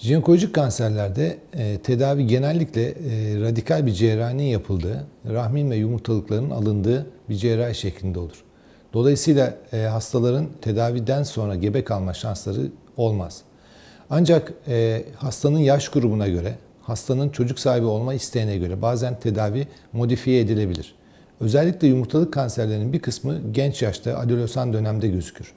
Jinekolojik kanserlerde e, tedavi genellikle e, radikal bir cerrahinin yapıldığı, rahmin ve yumurtalıkların alındığı bir cerrahi şeklinde olur. Dolayısıyla e, hastaların tedaviden sonra gebe kalma şansları olmaz. Ancak e, hastanın yaş grubuna göre, hastanın çocuk sahibi olma isteğine göre bazen tedavi modifiye edilebilir. Özellikle yumurtalık kanserlerinin bir kısmı genç yaşta, adolesan dönemde gözükür.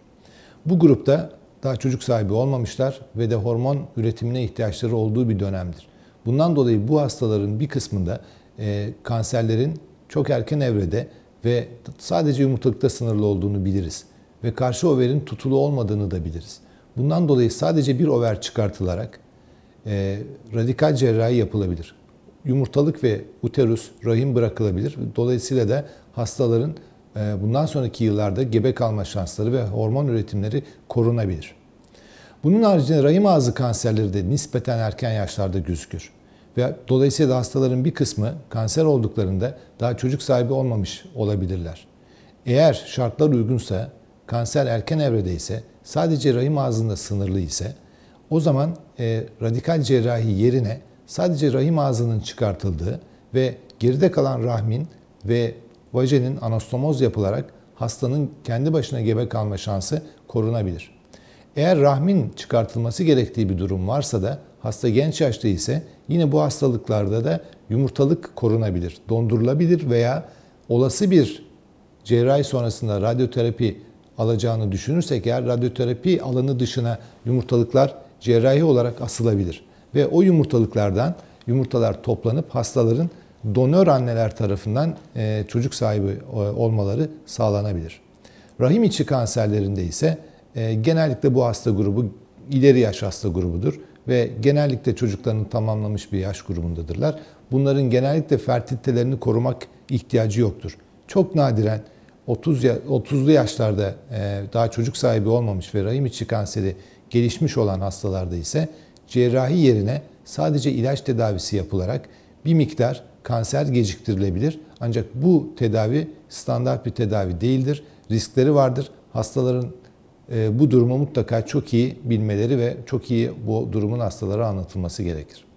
Bu grupta daha çocuk sahibi olmamışlar ve de hormon üretimine ihtiyaçları olduğu bir dönemdir. Bundan dolayı bu hastaların bir kısmında e, kanserlerin çok erken evrede ve sadece yumurtalıkta sınırlı olduğunu biliriz ve karşı overin tutulu olmadığını da biliriz. Bundan dolayı sadece bir over çıkartılarak e, radikal cerrahi yapılabilir. Yumurtalık ve uterus rahim bırakılabilir. Dolayısıyla da hastaların ee, bundan sonraki yıllarda gebe kalma şansları ve hormon üretimleri korunabilir. Bunun haricinde rahim ağzı kanserleri de nispeten erken yaşlarda gözükür. Ve dolayısıyla hastaların bir kısmı kanser olduklarında daha çocuk sahibi olmamış olabilirler. Eğer şartlar uygunsa, kanser erken evrede ise, sadece rahim ağzında sınırlı ise, o zaman e, radikal cerrahi yerine sadece rahim ağzının çıkartıldığı ve geride kalan rahmin ve vajenin anastomoz yapılarak hastanın kendi başına gebe kalma şansı korunabilir. Eğer rahmin çıkartılması gerektiği bir durum varsa da hasta genç yaşta ise yine bu hastalıklarda da yumurtalık korunabilir, dondurulabilir veya olası bir cerrahi sonrasında radyoterapi alacağını düşünürsek eğer radyoterapi alanı dışına yumurtalıklar cerrahi olarak asılabilir ve o yumurtalıklardan yumurtalar toplanıp hastaların donör anneler tarafından e, çocuk sahibi e, olmaları sağlanabilir. Rahim içi kanserlerinde ise e, genellikle bu hasta grubu ileri yaş hasta grubudur ve genellikle çocuklarını tamamlamış bir yaş grubundadırlar. Bunların genellikle fertilitelerini korumak ihtiyacı yoktur. Çok nadiren 30 ya, 30'lu yaşlarda daha çocuk sahibi olmamış ve rahim içi kanseri gelişmiş olan hastalarda ise cerrahi yerine sadece ilaç tedavisi yapılarak bir miktar kanser geciktirilebilir. Ancak bu tedavi standart bir tedavi değildir. Riskleri vardır. Hastaların e, bu durumu mutlaka çok iyi bilmeleri ve çok iyi bu durumun hastalara anlatılması gerekir.